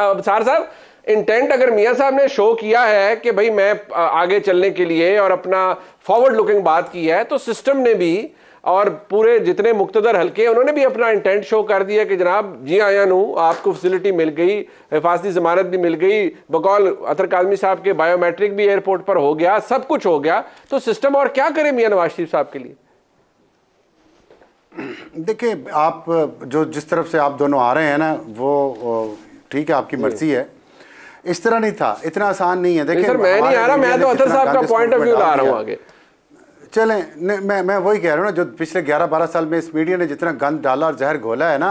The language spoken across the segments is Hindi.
सार साहब इंटेंट अगर मियाँ साहब ने शो किया है कि भाई मैं आगे चलने के लिए और अपना फॉरवर्ड लुकिंग बात की है तो सिस्टम ने भी और पूरे जितने मुक्तदर हल्के उन्होंने भी अपना इंटेंट शो कर दिया कि जनाब जी आया हाँ, नू आपको फैसिलिटी मिल गई हिफाजती जमानत भी मिल गई बकौल अतर कादमी साहब के बायोमेट्रिक भी एयरपोर्ट पर हो गया सब कुछ हो गया तो सिस्टम और क्या करें मियाँ नवाज शरीफ साहब के लिए देखिए आप जो जिस तरफ से आप दोनों आ रहे हैं ना वो ठीक है आपकी मर्जी है इस तरह नहीं था इतना आसान नहीं है देखिए मैं नहीं आ रहा मैं तो अतर साहब का पॉइंट ऑफ व्यू ला रहा हूं आगे चले मैं मैं वही कह रहा हूँ ना जो पिछले 11-12 साल में इस मीडिया ने जितना गंद डाला और जहर घोला है ना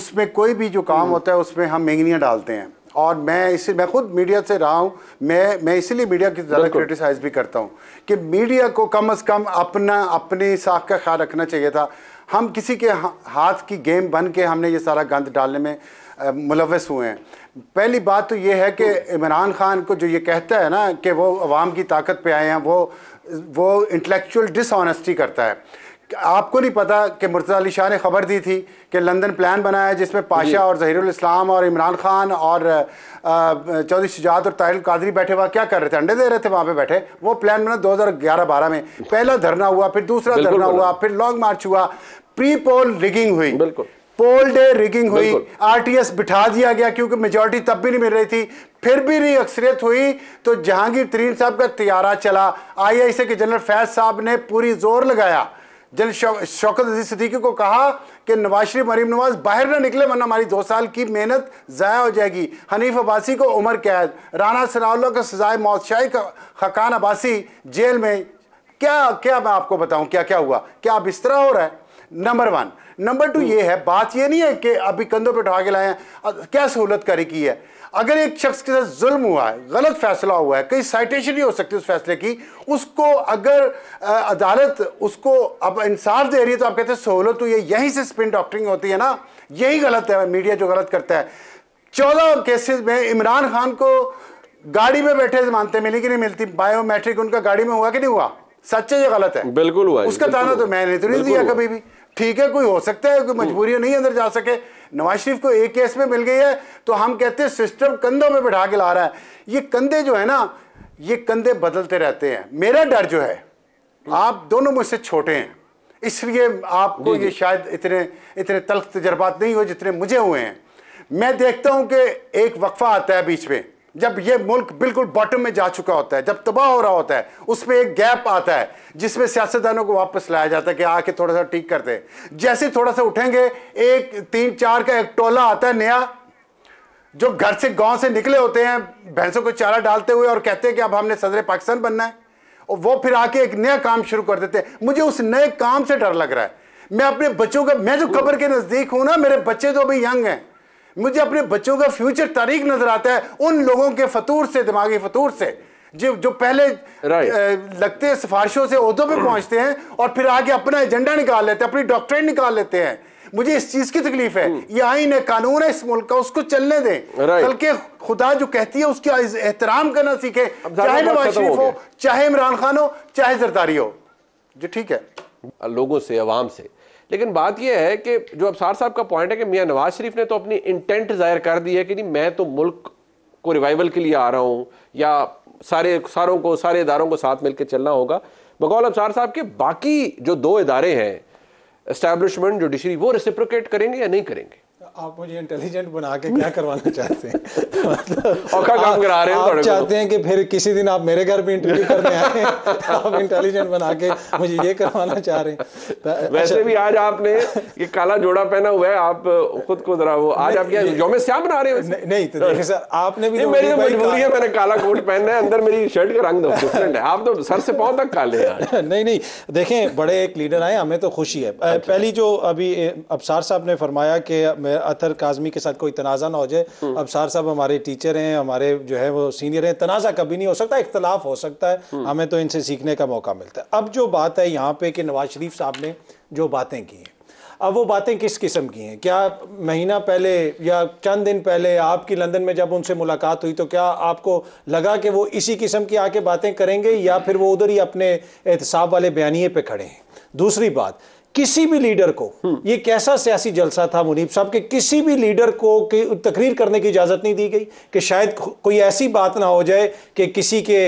उसमें कोई भी जो काम हम्म। होता है उसमें हम मेंगनियाँ डालते हैं और मैं इसे मैं खुद मीडिया से रहा हूँ मैं मैं इसीलिए मीडिया की ज़्यादा क्रिटिसाइज भी करता हूँ कि मीडिया को कम अज़ कम अपना अपनी साख का ख्याल रखना चाहिए था हम किसी के हाथ की गेम बन के हमने ये सारा गंद डालने में मुलवस हुए हैं पहली बात तो ये है कि इमरान खान को जो ये कहता है ना कि वो अवाम की ताकत पे आए हैं वो वो इंटेलेक्चुअल डिसऑनेस्टी करता है आपको नहीं पता कि मुर्तज़ा अली शाह ने खबर दी थी कि लंदन प्लान बनाया जिसमें पाशा और जहीरुल इस्लाम और इमरान खान और चौधरी शिजात और ताहिर कादरी बैठे हुआ क्या कर रहे थे अंडे दे रहे थे वहाँ पे बैठे वो प्लान बना 2011-12 में पहला धरना हुआ फिर दूसरा धरना हुआ फिर लॉन्ग मार्च हुआ प्री पोल रिगिंग हुई बिल्कुल पोल डे रिगिंग हुई आरटीएस बिठा दिया गया क्योंकि मेजोरिटी तब भी नहीं मिल रही थी फिर भी नहीं अक्सरियत हुई तो जहांगीर तरीन साहब का त्यारा चला आई के जनरल फैज साहब ने पूरी जोर लगाया जन शौकत अजीज सदीकी को कहा कि नवाज शरीफ मरीम नवाज बाहर ना निकले वरना हमारी दो साल की मेहनत ज़ाया हो जाएगी हनीफ अब्बासी को उम्र कैद राना सनाउल्ला का सजाए मौत शाही खकान अब्बासी जेल में क्या क्या मैं आपको बताऊं क्या क्या हुआ क्या अब इस तरह हो रहा है नंबर वन नंबर टू ये है बात ये नहीं है कि अभी कंधों पर उठा के लाए हैं क्या सहूलत करी की है अगर एक शख्स के साथ जुल्म हुआ है गलत फैसला हुआ है कई साइटेशन नहीं हो सकती उस फैसले की उसको अगर अदालत उसको अब इंसाफ दे रही है तो आप कहते हैं सहूलत हुई तो है यहीं से स्पिन डॉक्टरिंग होती है ना यही गलत है मीडिया जो गलत करता है चौदह केसेस में इमरान खान को गाड़ी में बैठे मानते मिली कि नहीं मिलती बायोमेट्रिक उनका गाड़ी में हुआ कि नहीं हुआ सच्चे या गलत है बिल्कुल हुआ उसका ताना तो मैंने तो नहीं दिया कभी भी ठीक है कोई हो सकता है कोई हम्म। मजबूरी नहीं अंदर जा सके नवाज शरीफ को एक केस में मिल गई है तो हम कहते हैं सिस्टम कंधों में बैठा के ला रहा है ये कंधे जो है ना ये कंधे बदलते रहते हैं मेरा डर जो है हम्म। आप दोनों मुझसे छोटे हैं इसलिए आपको ये शायद इतने इतने तल्ख तजर्बात नहीं हुए जितने मुझे हुए हैं मैं देखता हूं कि एक वक्फा आता है बीच में जब ये मुल्क बिल्कुल बॉटम में जा चुका होता है जब तबाह हो रहा होता है उसमें एक गैप आता है जिसमें सियासतदानों को वापस लाया जाता है कि आके थोड़ा सा ठीक करते जैसे थोड़ा सा उठेंगे एक तीन चार का एक टोला आता है नया जो घर से गांव से निकले होते हैं भैंसों को चारा डालते हुए और कहते हैं कि अब हमने सदर पाकिस्तान बनना है और वो फिर आके एक नया काम शुरू कर देते हैं मुझे उस नए काम से डर लग रहा है मैं अपने बच्चों का मैं जो कब्र के नज़दीक हूँ ना मेरे बच्चे तो अभी यंग हैं मुझे अपने बच्चों का फ्यूचर तारीख नजर आता है उन लोगों के फतूर से दिमागी फतूर से जो जो पहले right. लगते सिफारिशों से उदों पे पहुंचते हैं और फिर आगे अपना एजेंडा निकाल लेते हैं अपनी डॉक्टर निकाल लेते हैं मुझे इस चीज की तकलीफ है hmm. ये आइन है कानून है इस मुल्क का उसको चलने दें बल्कि खुदा जो कहती है उसका एहतराम करना सीखे चाहे नवाज शरीफ हो चाहे इमरान खान हो चाहे जरदारी हो जो ठीक है लोगों से आवाम से लेकिन बात यह है कि जो अबसार साहब का पॉइंट है कि मियाँ नवाज शरीफ ने तो अपनी इंटेंट जाहिर कर दी है कि नहीं मैं तो मुल्क को रिवाइवल के लिए आ रहा हूँ या सारे सारों को सारे इदारों को साथ मिलकर चलना होगा बकौल अबसार साहब के बाकी जो दो इदारे हैं इस्टेब्लिशमेंट जुडिशरी वो रिसिप्रोकेट करेंगे या नहीं करेंगे आप मुझे इंटेलिजेंट बना के क्या करवाना चाहते हैं मतलब औखा काम करा रहे हैं आप चाहते हैं कि फिर किसी दिन आप मेरे घर भी इंटरव्यू करने आए आप इंटेलिजेंट बना के मुझे ये करवाना चाह रहे हैं वैसे अच्छा, भी आज आपने ये काला जोड़ा पहना हुआ है आप खुद को जरा वो आज आप क्या योम श्याम बना रहे हैं नहीं तो देखिए सर आपने भी तो मेरी मजबूरी तो है मैंने काला कोट पहनना है अंदर मेरी शर्ट का रंग डिफरेंट है आप तो सर से पाँव तक काले हैं नहीं नहीं देखें बड़े एक लीडर आए हमें तो खुशी है अच्छा। पहली जो अभी अफसार साहब ने फरमाया कि अतर काजमी के साथ कोई तनाज़ा ना हो जाए हम्म। अब सार साहब हमारे टीचर हैं हमारे जो है वो सीनियर हैं तनाज़ा कभी नहीं हो सकता इख्तलाफ हो सकता है हम्म। हमें तो इनसे सीखने का मौका मिलता है अब जो बात है यहाँ पे कि नवाज शरीफ साहब ने जो बातें की हैं अब वो बातें किस किस्म की हैं क्या महीना पहले या चंद दिन पहले आपकी लंदन में जब उनसे मुलाकात हुई तो क्या आपको लगा कि वो इसी किस्म की आके बातें करेंगे या फिर वो उधर ही अपने एहतसाब वाले बयानिए पे खड़े हैं दूसरी बात किसी भी लीडर को हम्म। ये कैसा सियासी जलसा था मुनीब साहब के किसी भी लीडर को तकरीर करने की इजाज़त नहीं दी गई कि शायद कोई ऐसी बात ना हो जाए कि किसी के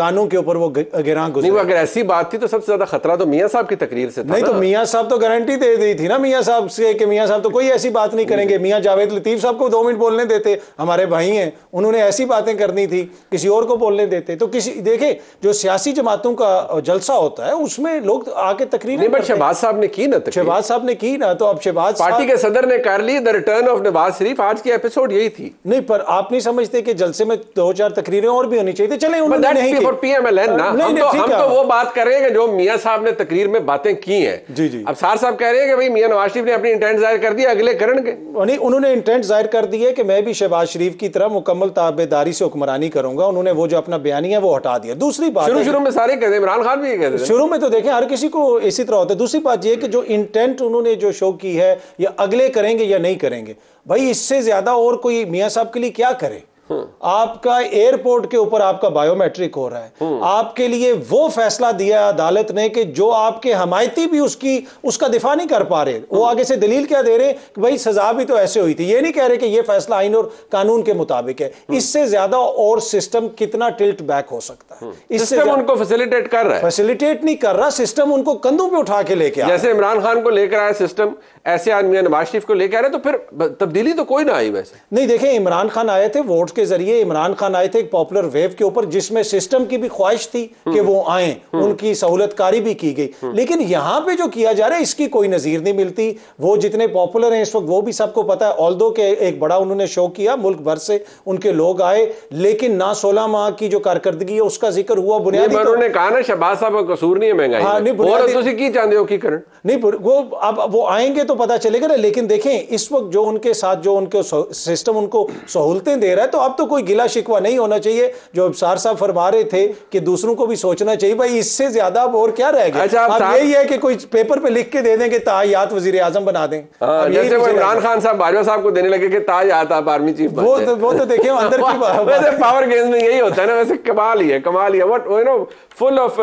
कानों के ऊपर वो गिरा गुजरे नहीं अगर ऐसी बात थी तो सबसे ज़्यादा खतरा तो मियाँ साहब की तकरीर से था नहीं तो मियाँ साहब तो गारंटी दे दी थी ना मियाँ साहब से कि मियाँ साहब तो कोई ऐसी बात नहीं करेंगे मियाँ जावेद लतीफ़ साहब को दो मिनट बोलने देते हमारे भाई हैं उन्होंने ऐसी बातें करनी थी किसी और को बोलने देते तो किसी देखे जो सियासी जमातों का जलसा होता है उसमें लोग आके तकरीर शहबाज साहब ने की ना शहबाज साहब ने की ना तो अब शहबाज पार्टी के सदर ने कर ली the return of Nawaz Sharif आज की एपिसोड यही थी नहीं पर आप नहीं समझते कि जलसे में दो चार तकरीरें और भी होनी चाहिए तो चले उन्होंने नहीं की पीएमएलएन तो-, तो वो बात कर रहे हैं जो मियाँ साहब ने तकरीर में बातें की है जी जी अब सार साहब कह रहे हैं कि भाई मियाँ नवाज शरीफ ने अपनी इंटेंट जाहिर कर दिया अगले करण के नहीं उन्होंने इंटेंट जाहिर कर दी है कि मैं भी शहबाज शरीफ की तरह मुकम्मल ताबेदारी से हुक्मरानी करूंगा उन्होंने वो जो अपना बयानी है वो हटा दिया दूसरी बात शुरू शुरू में सारे कहते इमरान खान भी कहते शुरू में तो देखें हर किसी को इसी तरह होता है दूसरी बात यह कि जो इंटेंट उन्होंने जो शो की है या अगले करेंगे या नहीं करेंगे भाई इससे ज़्यादा और कोई मियाँ साहब के लिए क्या करें आपका एयरपोर्ट के ऊपर आपका बायोमेट्रिक हो रहा है हम्म। आपके लिए वो फैसला दिया अदालत ने कि जो आपके हमायती भी उसकी उसका दिफा नहीं कर पा रहे वो हम्म। आगे से दलील क्या दे रहे कि भाई सजा भी तो ऐसे हुई थी ये नहीं कह रहे कि ये फैसला आइन और कानून के मुताबिक है हम्म। इससे ज्यादा और सिस्टम कितना टिल्ट बैक हो सकता है इससे उनको फैसिलिटेट कर रहा है फैसिलिटेट नहीं कर रहा सिस्टम उनको कंधों पर उठा के लेके जैसे इमरान खान को लेकर आया सिस्टम ऐसे आदमी नवाज शरीफ को लेकर आ रहे तो फिर तब्दीली तो कोई ना आई वैसे नहीं देखे इमरान खान आए थे वोट उसके जरिए इमरान खान आए थे एक पॉपुलर वेव के ऊपर जिसमें सिस्टम की भी ख्वाहिश थी कि वो आए हम्म। उनकी सहूलतकारी भी की गई हम्म। लेकिन यहाँ पे जो किया जा रहा है इसकी कोई नज़ीर नहीं मिलती वो जितने पॉपुलर हैं इस वक्त वो भी सबको पता है ऑल दो के एक बड़ा उन्होंने शो किया मुल्क भर से उनके लोग आए लेकिन ना सोलह माह की जो कारकर्दगी है उसका जिक्र हुआ बुनियादी उन्होंने कहा ना शहबाज साहब कसूर नहीं है महंगाई हाँ नहीं की चाहते की करण नहीं वो अब वो आएंगे तो पता चलेगा ना लेकिन देखें इस वक्त जो उनके साथ जो उनके सिस्टम उनको सहूलतें दे रहा है तो अब तो कोई गिला शिकवा नहीं होना चाहिए जो सार साहब फरमा रहे थे कि दूसरों को भी सोचना चाहिए भाई इससे ज्यादा अब और क्या रहेगा अच्छा, अब यही है कि कोई पेपर पे लिख के दे देंगे कि तायात वजीर आजम बना दें हाँ, जैसे वो इमरान खान साहब बाजवा साहब को देने लगे कि तायात आप आर्मी चीफ वो तो- वो तो देखे अंदर की वैसे पावर गेम्स में यही होता है ना वैसे कमाल ही है कमाल ही है what you know full of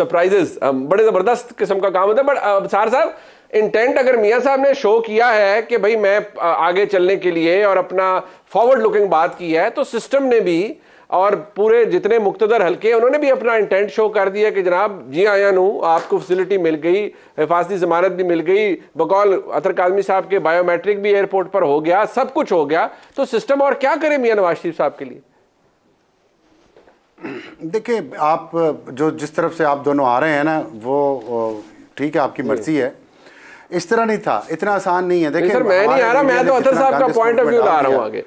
surprises बड़े जबरदस्त किस्म का काम होता है बट uh, सार साहब इंटेंट अगर मियाँ साहब ने शो किया है कि भाई मैं आगे चलने के लिए और अपना फॉरवर्ड लुकिंग बात की है तो सिस्टम ने भी और पूरे जितने मुख्तर हल्के उन्होंने भी अपना इंटेंट शो कर दिया कि जनाब जी आया हाँ, नूँ आपको फैसिलिटी मिल गई हिफाजती जमानत भी मिल गई बकौल अतर कादमी साहब के बायोमेट्रिक भी एयरपोर्ट पर हो गया सब कुछ हो गया तो सिस्टम और क्या करें मियाँ नवाज शरीफ साहब के लिए देखिए आप जो जिस तरफ से आप दोनों आ रहे हैं ना वो ठीक है आपकी मर्जी है इस तरह नहीं था इतना आसान नहीं है देखिए सर मैं नहीं आ रहा मैं तो अतर साहब का पॉइंट ऑफ व्यू ला रहा हूं आगे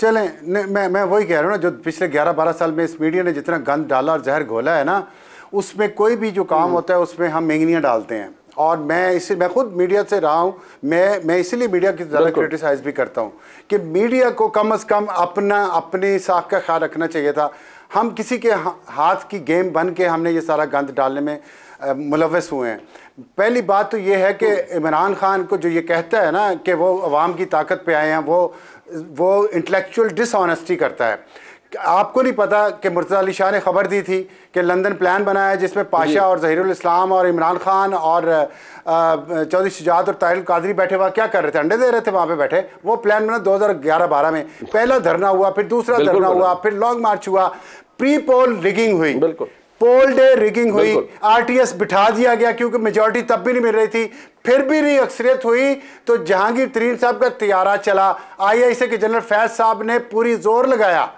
चलें मैं मैं वही कह रहा हूं ना जो पिछले 11-12 साल में इस मीडिया ने जितना गंद डाला और जहर घोला है ना उसमें कोई भी जो काम हम्म। होता है उसमें हम मेंगनियाँ डालते हैं और मैं इसे मैं खुद मीडिया से रहा हूं मैं मैं इसीलिए मीडिया की ज़्यादा क्रिटिसाइज भी करता हूं कि मीडिया को कम अज़ कम अपना अपनी साख का ख्याल रखना चाहिए था हम किसी के हाथ की गेम बन के हमने ये सारा गंद डालने में मुलवस हुए हैं पहली बात तो ये है कि इमरान खान को जो ये कहता है ना कि वो अवाम की ताकत पे आए हैं वो वो इंटेलेक्चुअल डिसऑनेस्टी करता है आपको नहीं पता कि मुर्तज़ा अली शाह ने खबर दी थी कि लंदन प्लान बनाया है जिसमें पाशा और जहीरुल इस्लाम और इमरान खान और चौधरी शिजात और ताहिर कादरी बैठे हुआ क्या कर रहे थे अंडे दे रहे थे वहाँ पे बैठे वो प्लान बना 2011-12 में पहला धरना हुआ फिर दूसरा धरना हुआ फिर लॉन्ग मार्च हुआ प्री पोल रिगिंग हुई बिल्कुल पोल डे रिगिंग हुई आरटीएस बिठा दिया गया क्योंकि मेजोरिटी तब भी नहीं मिल रही थी फिर भी नहीं अक्सरियत हुई तो जहांगीर तरीन साहब का त्यारा चला आई से के जनरल फैज साहब ने पूरी जोर लगाया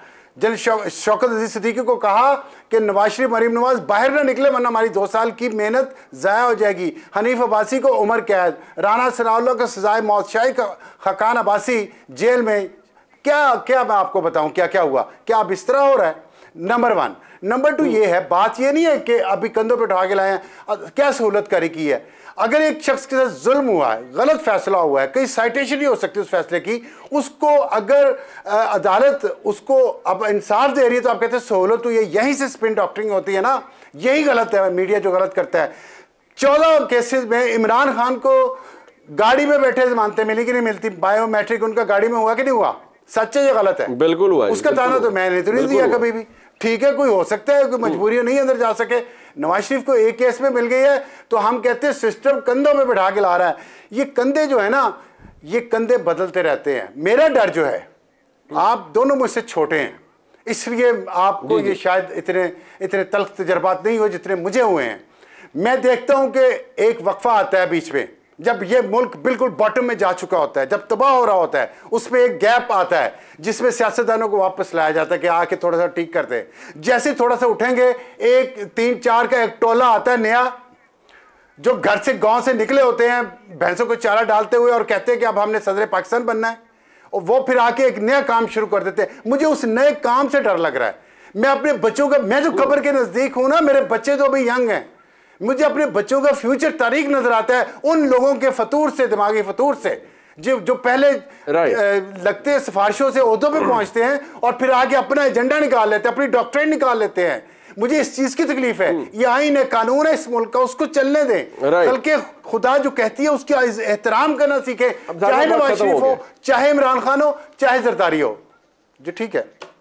जनरल शौकत अजीज सदीकी को कहा कि नवाज शरीफ मरीम नवाज बाहर ना निकले वरना हमारी दो साल की मेहनत ज़ाया हो जाएगी हनीफ अब्बासी को उम्र कैद राना सनाउल्ला का सजाए मौत का खकान अब्बासी जेल में क्या क्या मैं आपको बताऊं क्या क्या हुआ क्या अब इस तरह हो रहा है नंबर वन नंबर टू ये है बात ये नहीं है कि अभी कंधों पर उठा के लाए हैं क्या सहूलत करी की है अगर एक शख्स के साथ जुल्म हुआ है गलत फैसला हुआ है कई साइटेशन ही हो सकती है उस फैसले की उसको अगर अदालत उसको अब इंसाफ दे रही है तो आप कहते हैं सहूलत हुई तो है यहीं से स्पिन डॉक्टरिंग होती है ना यही गलत है मीडिया जो गलत करता है चौदह केसेस में इमरान खान को गाड़ी में बैठे जमानते मिली कि नहीं मिलती बायोमेट्रिक उनका गाड़ी में हुआ कि नहीं हुआ सच्चे या गलत है बिल्कुल हुआ उसका ताना तो मैंने तो नहीं दिया कभी भी ठीक है कोई हो सकता है कोई मजबूरी नहीं अंदर जा सके नवाज शरीफ को एक केस में मिल गई है तो हम कहते हैं सिस्टम कंधों में बैठा के ला रहा है ये कंधे जो है ना ये कंधे बदलते रहते हैं मेरा डर जो है आप दोनों मुझसे छोटे हैं इसलिए आपको ये शायद इतने इतने तल्ख तजर्बात नहीं हुए जितने मुझे हुए हैं मैं देखता हूं कि एक वक्फा आता है बीच में जब ये मुल्क बिल्कुल बॉटम में जा चुका होता है जब तबाह हो रहा होता है उस पर एक गैप आता है जिसमें सियासतदानों को वापस लाया जाता है कि आके थोड़ा सा ठीक करते दे जैसे थोड़ा सा उठेंगे एक तीन चार का एक टोला आता है नया जो घर से गांव से निकले होते हैं भैंसों को चारा डालते हुए और कहते हैं कि अब हमने सदर पाकिस्तान बनना है और वो फिर आके एक नया काम शुरू कर देते हैं मुझे उस नए काम से डर लग रहा है मैं अपने बच्चों का मैं जो कब्र के नज़दीक हूं ना मेरे बच्चे जो तो अभी यंग हैं मुझे अपने बच्चों का फ्यूचर तारीख नजर आता है उन लोगों के फतूर से दिमागी फतूर से जो जो पहले right. लगते हैं सिफारिशों से उदों पे hmm. पहुंचते हैं और फिर आगे अपना एजेंडा निकाल लेते हैं अपनी डॉक्ट्रेन निकाल लेते हैं मुझे इस चीज की तकलीफ है hmm. ये आइन है कानून है इस मुल्क का उसको चलने दें right. बल्कि खुदा जो कहती है उसकी एहतराम करना सीखे चाहे नवाज शरीफ हो चाहे इमरान खान हो चाहे जरदारी हो जो ठीक है